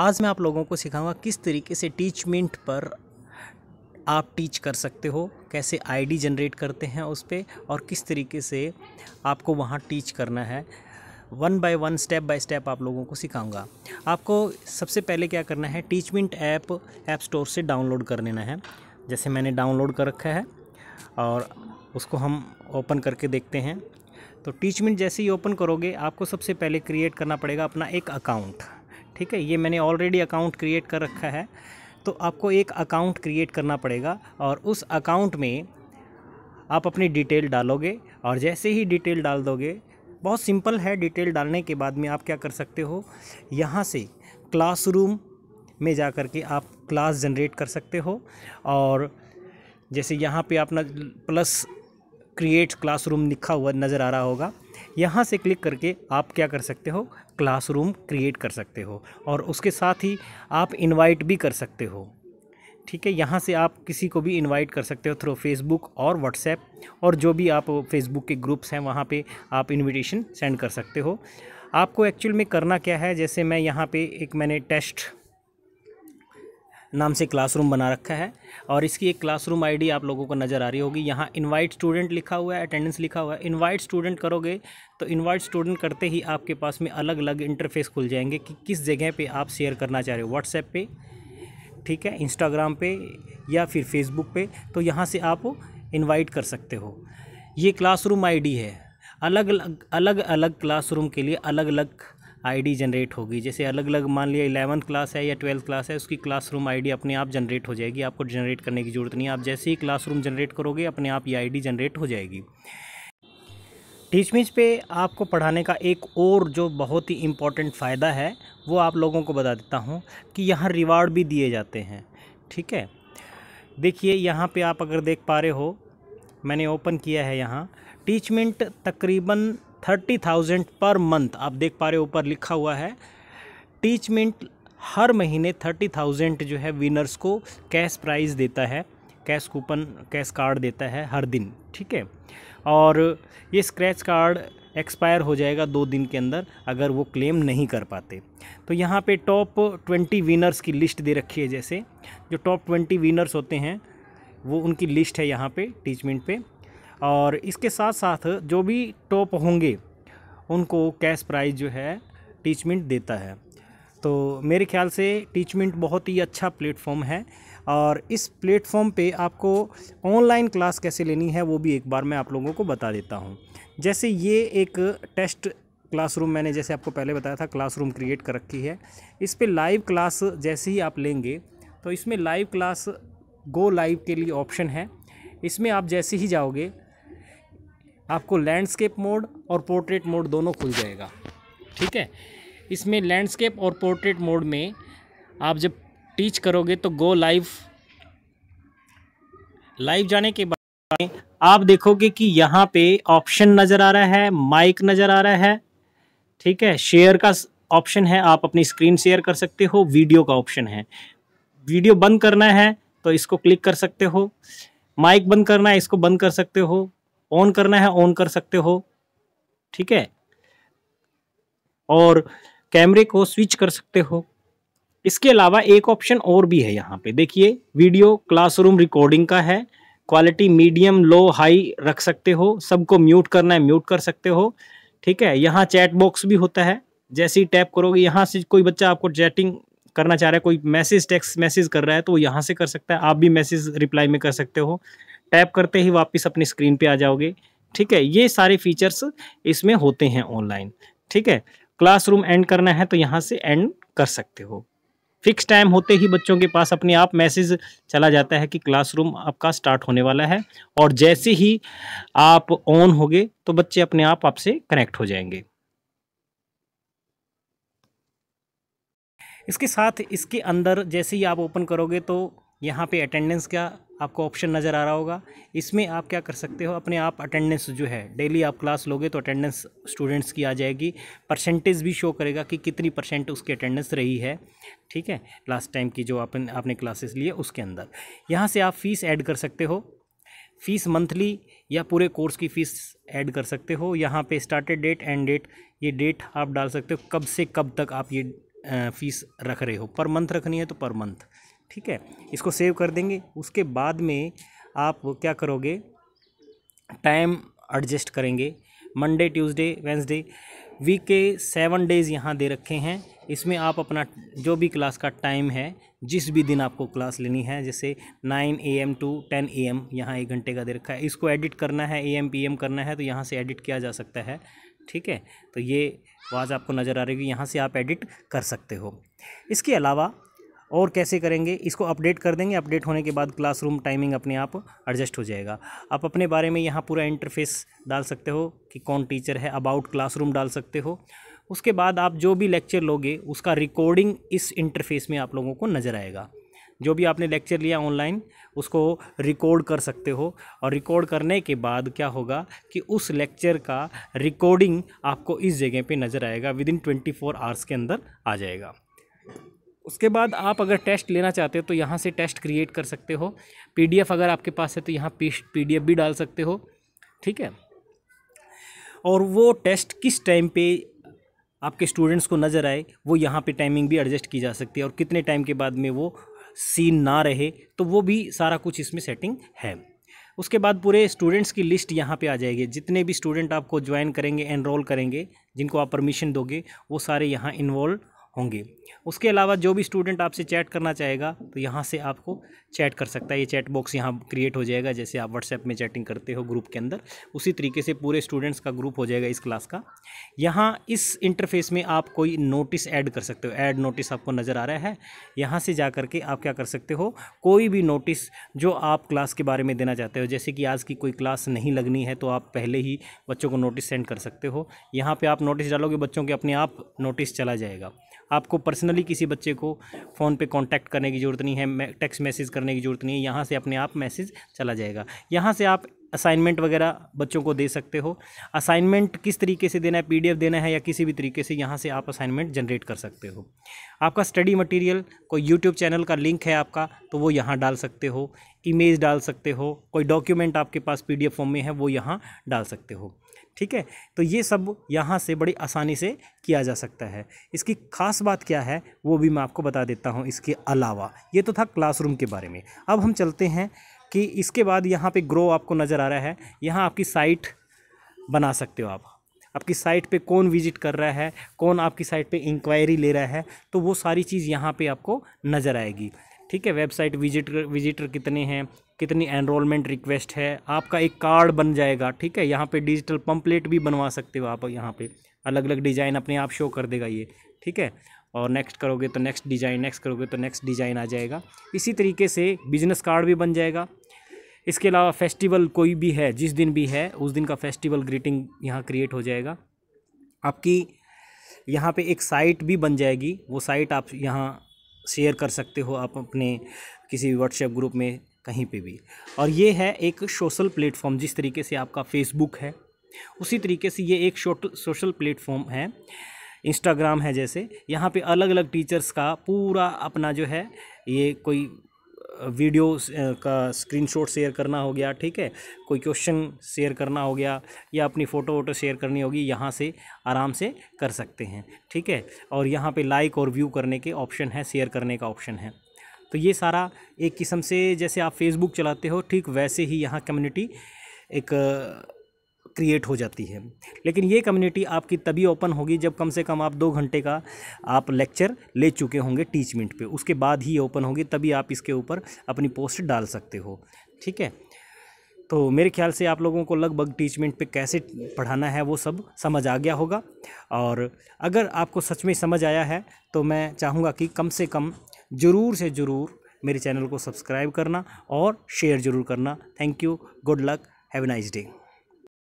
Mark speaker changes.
Speaker 1: आज मैं आप लोगों को सिखाऊंगा किस तरीके से टीचमेंट पर आप टीच कर सकते हो कैसे आईडी जनरेट करते हैं उस पर और किस तरीके से आपको वहाँ टीच करना है one by one step by step आप लोगों को सिखाऊंगा आपको सबसे पहले क्या करना है टीचमेंट ऐप ऐप स्टोर से डाउनलोड कर लेना है जैसे मैंने डाउनलोड कर रखा है और उसको हम ओपन करके देखते हैं तो टीचमेंट जैसे ही ओपन करोगे आपको सबसे पहले क्रिएट करना पड़ेगा अपना एक अकाउंट ठीक है ये मैंने ऑलरेडी अकाउंट क्रिएट कर रखा है तो आपको एक अकाउंट क्रिएट करना पड़ेगा और उस अकाउंट में आप अपनी डिटेल डालोगे और जैसे ही डिटेल डाल दोगे बहुत सिंपल है डिटेल डालने के बाद में आप क्या कर सकते हो यहाँ से क्लासरूम में जा कर के आप क्लास जनरेट कर सकते हो और जैसे यहाँ पे अपना प्लस क्रिएट क्लासरूम लिखा हुआ नज़र आ रहा होगा यहाँ से क्लिक करके आप क्या कर सकते हो क्लासरूम क्रिएट कर सकते हो और उसके साथ ही आप इनवाइट भी कर सकते हो ठीक है यहाँ से आप किसी को भी इनवाइट कर सकते हो थ्रू फेसबुक और व्हाट्सएप और जो भी आप फेसबुक के ग्रुप्स हैं वहाँ पे आप इनविटेशन सेंड कर सकते हो आपको एक्चुअल में करना क्या है जैसे मैं यहाँ पे एक मैंने टेस्ट नाम से क्लासरूम बना रखा है और इसकी एक क्लासरूम आईडी आप लोगों को नज़र आ रही होगी यहाँ इनवाइट स्टूडेंट लिखा हुआ है अटेंडेंस लिखा हुआ है इनवाइट स्टूडेंट करोगे तो इनवाइट स्टूडेंट करते ही आपके पास में अलग अलग इंटरफेस खुल जाएंगे कि किस जगह पे आप शेयर करना चाह रहे हो व्हाट्सएप पे ठीक है इंस्टाग्राम पे या फिर फेसबुक पर तो यहाँ से आप इन्वाइट कर सकते हो ये क्लासरूम आईडी है अलग अलग अलग अलग क्लासरूम के लिए अलग अलग आईडी जनरेट होगी जैसे अलग अलग मान लिया इलेवंथ क्लास है या ट्वेल्थ क्लास है उसकी क्लासरूम आईडी अपने आप जनरेट हो जाएगी आपको जनरेट करने की ज़रूरत नहीं आप जैसे ही क्लासरूम जनरेट करोगे अपने आप ये आईडी जनरेट हो जाएगी टीच मीच पे आपको पढ़ाने का एक और जो बहुत ही इम्पॉर्टेंट फ़ायदा है वो आप लोगों को बता देता हूँ कि यहाँ रिवार्ड भी दिए जाते हैं ठीक है देखिए यहाँ पर आप अगर देख पा रहे हो मैंने ओपन किया है यहाँ टीचमेंट तकरीबन थर्टी थाउजेंड पर मंथ आप देख पा रहे हो ऊपर लिखा हुआ है टीचमेंट हर महीने थर्टी थाउजेंड जो है विनर्स को कैश प्राइज़ देता है कैश कूपन कैश कार्ड देता है हर दिन ठीक है और ये स्क्रैच कार्ड एक्सपायर हो जाएगा दो दिन के अंदर अगर वो क्लेम नहीं कर पाते तो यहाँ पे टॉप ट्वेंटी विनर्स की लिस्ट दे रखी है जैसे जो टॉप ट्वेंटी विनर्स होते हैं वो उनकी लिस्ट है यहाँ पे टीचमेंट पे और इसके साथ साथ जो भी टॉप होंगे उनको कैश प्राइज़ जो है टीचमेंट देता है तो मेरे ख्याल से टीचमेंट बहुत ही अच्छा प्लेटफॉर्म है और इस प्लेटफॉर्म पे आपको ऑनलाइन क्लास कैसे लेनी है वो भी एक बार मैं आप लोगों को बता देता हूँ जैसे ये एक टेस्ट क्लासरूम मैंने जैसे आपको पहले बताया था क्लासरूम क्रिएट कर रखी है इस पर लाइव क्लास जैसे ही आप लेंगे तो इसमें लाइव क्लास गो लाइव के लिए ऑप्शन है इसमें आप जैसे ही जाओगे आपको लैंडस्केप मोड और पोर्ट्रेट मोड दोनों खुल जाएगा ठीक है इसमें लैंडस्केप और पोर्ट्रेट मोड में आप जब टीच करोगे तो गो लाइव लाइव जाने के बाद आप देखोगे कि यहाँ पे ऑप्शन नज़र आ रहा है माइक नज़र आ रहा है ठीक है शेयर का ऑप्शन है आप अपनी स्क्रीन शेयर कर सकते हो वीडियो का ऑप्शन है वीडियो बंद करना है तो इसको क्लिक कर सकते हो माइक बंद करना है इसको बंद कर सकते हो ऑन करना है ऑन कर सकते हो ठीक है और कैमरे को स्विच कर सकते हो इसके अलावा एक ऑप्शन और भी है यहाँ पे देखिए वीडियो क्लासरूम रिकॉर्डिंग का है क्वालिटी मीडियम लो हाई रख सकते हो सबको म्यूट करना है म्यूट कर सकते हो ठीक है यहाँ चैट बॉक्स भी होता है जैसे ही टैप करोगे यहाँ से कोई बच्चा आपको चैटिंग करना चाह रहा है कोई मैसेज टेक्स्ट मैसेज कर रहा है तो वो यहाँ से कर सकता है आप भी मैसेज रिप्लाई में कर सकते हो टैप करते ही वापस अपनी स्क्रीन पे आ जाओगे ठीक है ये सारे फीचर्स इसमें होते हैं ऑनलाइन ठीक है क्लासरूम एंड करना है तो यहाँ से एंड कर सकते हो फिक्स टाइम होते ही बच्चों के पास अपने आप मैसेज चला जाता है कि क्लासरूम आपका स्टार्ट होने वाला है और जैसे ही आप ऑन होगे तो बच्चे अपने आप आपसे कनेक्ट हो जाएंगे इसके साथ इसके अंदर जैसे ही आप ओपन करोगे तो यहाँ पे अटेंडेंस का आपको ऑप्शन नज़र आ रहा होगा इसमें आप क्या कर सकते हो अपने आप अटेंडेंस जो है डेली आप क्लास लोगे तो अटेंडेंस स्टूडेंट्स की आ जाएगी परसेंटेज भी शो करेगा कि कितनी परसेंट उसकी अटेंडेंस रही है ठीक है लास्ट टाइम की जो आपन आपने क्लासेस लिए उसके अंदर यहाँ से आप फ़ीस ऐड कर सकते हो फ़ीस मंथली या पूरे कोर्स की फ़ीस ऐड कर सकते हो यहाँ पर स्टार्टेड डेट एंड डेट ये डेट आप डाल सकते हो कब से कब तक आप ये फ़ीस रख रहे हो पर मंथ रखनी है तो पर मंथ ठीक है इसको सेव कर देंगे उसके बाद में आप क्या करोगे टाइम एडजस्ट करेंगे मंडे ट्यूसडे वेंसडे वीक के सेवन डेज़ यहाँ दे रखे हैं इसमें आप अपना जो भी क्लास का टाइम है जिस भी दिन आपको क्लास लेनी है जैसे nine A M to ten A M यहाँ एक घंटे का दे रखा है इसको एडिट करना है ए एम पी एम करना है तो यहाँ से एडिट किया जा सकता है ठीक है तो ये आवाज़ आपको नज़र आ रही है यहाँ से आप एडिट कर सकते हो इसके अलावा और कैसे करेंगे इसको अपडेट कर देंगे अपडेट होने के बाद क्लासरूम टाइमिंग अपने आप एडजस्ट हो जाएगा आप अपने बारे में यहाँ पूरा इंटरफेस डाल सकते हो कि कौन टीचर है अबाउट क्लासरूम डाल सकते हो उसके बाद आप जो भी लेक्चर लोगे उसका रिकॉर्डिंग इस इंटरफेस में आप लोगों को नज़र आएगा जो भी आपने लेक्चर लिया ऑनलाइन उसको रिकॉर्ड कर सकते हो और रिकॉर्ड करने के बाद क्या होगा कि उस लेक्चर का रिकॉर्डिंग आपको इस जगह पे नज़र आएगा within twenty four hours के अंदर आ जाएगा उसके बाद आप अगर टेस्ट लेना चाहते हो तो यहाँ से टेस्ट क्रिएट कर सकते हो पीडीएफ अगर आपके पास है तो यहाँ पी भी डाल सकते हो ठीक है और वो टेस्ट किस टाइम पे आपके स्टूडेंट्स को नज़र आए वो यहाँ पे टाइमिंग भी एडजस्ट की जा सकती है और कितने टाइम के बाद में वो सीन ना रहे तो वो भी सारा कुछ इसमें सेटिंग है उसके बाद पूरे स्टूडेंट्स की लिस्ट यहाँ पे आ जाएगी जितने भी स्टूडेंट आपको ज्वाइन करेंगे एनरोल करेंगे जिनको आप परमिशन दोगे वो सारे यहाँ इन्वॉल्व होंगे उसके अलावा जो भी स्टूडेंट आपसे चैट करना चाहेगा तो यहाँ से आपको चैट कर सकता है ये चैट बॉक्स यहाँ क्रिएट हो जाएगा जैसे आप व्हाट्सएप में चैटिंग करते हो ग्रुप के अंदर उसी तरीके से पूरे स्टूडेंट्स का ग्रुप हो जाएगा इस क्लास का यहाँ इस इंटरफेस में आप कोई नोटिस ऐड कर सकते हो ऐड नोटिस आपको नज़र आ रहा है यहाँ से जा करके आप क्या कर सकते हो कोई भी नोटिस जो आप क्लास के बारे में देना चाहते हो जैसे कि आज की कोई क्लास नहीं लगनी है तो आप पहले ही बच्चों को नोटिस सेंड कर सकते हो यहाँ पर आप नोटिस डालोगे बच्चों के अपने आप नोटिस चला जाएगा आपको पर्सनली किसी बच्चे को फ़ोन पे कांटेक्ट करने की ज़रूरत नहीं है टेक्स्ट मैसेज करने की ज़रूरत नहीं है यहाँ से अपने आप मैसेज चला जाएगा यहाँ से आप असाइनमेंट वगैरह बच्चों को दे सकते हो असाइनमेंट किस तरीके से देना है पीडीएफ देना है या किसी भी तरीके से यहाँ से आप असाइनमेंट जनरेट कर सकते हो आपका स्टडी मटेरियल कोई यूट्यूब चैनल का लिंक है आपका तो वो यहाँ डाल सकते हो इमेज डाल सकते हो कोई डॉक्यूमेंट आपके पास पी फॉर्म में है वो यहाँ डाल सकते हो ठीक है तो ये सब यहाँ से बड़ी आसानी से किया जा सकता है इसकी खास बात क्या है वो भी मैं आपको बता देता हूँ इसके अलावा ये तो था क्लासरूम के बारे में अब हम चलते हैं कि इसके बाद यहाँ पे ग्रो आपको नज़र आ रहा है यहाँ आपकी साइट बना सकते हो आप आपकी साइट पे कौन विजिट कर रहा है कौन आपकी साइट पे इंक्वायरी ले रहा है तो वो सारी चीज़ यहाँ पे आपको नज़र आएगी ठीक है वेबसाइट विजिटर विजिटर कितने हैं कितनी एनरोलमेंट रिक्वेस्ट है आपका एक कार्ड बन जाएगा ठीक है यहाँ पे डिजिटल पम्पलेट भी बनवा सकते हो आप यहाँ पे अलग अलग डिज़ाइन अपने आप शो कर देगा ये ठीक है और नेक्स्ट करोगे तो नेक्स्ट डिज़ाइन नेक्स्ट करोगे तो नेक्स्ट डिज़ाइन आ जाएगा इसी तरीके से बिजनेस कार्ड भी बन जाएगा इसके अलावा फेस्टिवल कोई भी है जिस दिन भी है उस दिन का फेस्टिवल ग्रीटिंग यहाँ क्रिएट हो जाएगा आपकी यहाँ पे एक साइट भी बन जाएगी वो साइट आप यहाँ शेयर कर सकते हो आप अपने किसी व्हाट्सएप ग्रुप में कहीं पे भी और ये है एक सोशल प्लेटफॉर्म जिस तरीके से आपका फेसबुक है उसी तरीके से ये एक सोशल प्लेटफॉर्म है इंस्टाग्राम है जैसे यहाँ पे अलग अलग टीचर्स का पूरा अपना जो है ये कोई वीडियो का स्क्रीनशॉट शेयर करना हो गया ठीक है कोई क्वेश्चन शेयर करना हो गया या अपनी फ़ोटो वोटो शेयर करनी होगी यहाँ से आराम से कर सकते हैं ठीक है और यहाँ पे लाइक और व्यू करने के ऑप्शन है शेयर करने का ऑप्शन है तो ये सारा एक किस्म से जैसे आप फेसबुक चलाते हो ठीक वैसे ही यहाँ कम्युनिटी एक क्रिएट हो जाती है लेकिन ये कम्युनिटी आपकी तभी ओपन होगी जब कम से कम आप दो घंटे का आप लेक्चर ले चुके होंगे टीचमेंट पे उसके बाद ही ओपन होगी तभी आप इसके ऊपर अपनी पोस्ट डाल सकते हो ठीक है तो मेरे ख्याल से आप लोगों को लगभग टीचमेंट पे कैसे पढ़ाना है वो सब समझ आ गया होगा और अगर आपको सच में समझ आया है तो मैं चाहूँगा कि कम से कम ज़रूर से ज़रूर मेरे चैनल को सब्सक्राइब करना और शेयर ज़रूर करना thank you good luck have nice day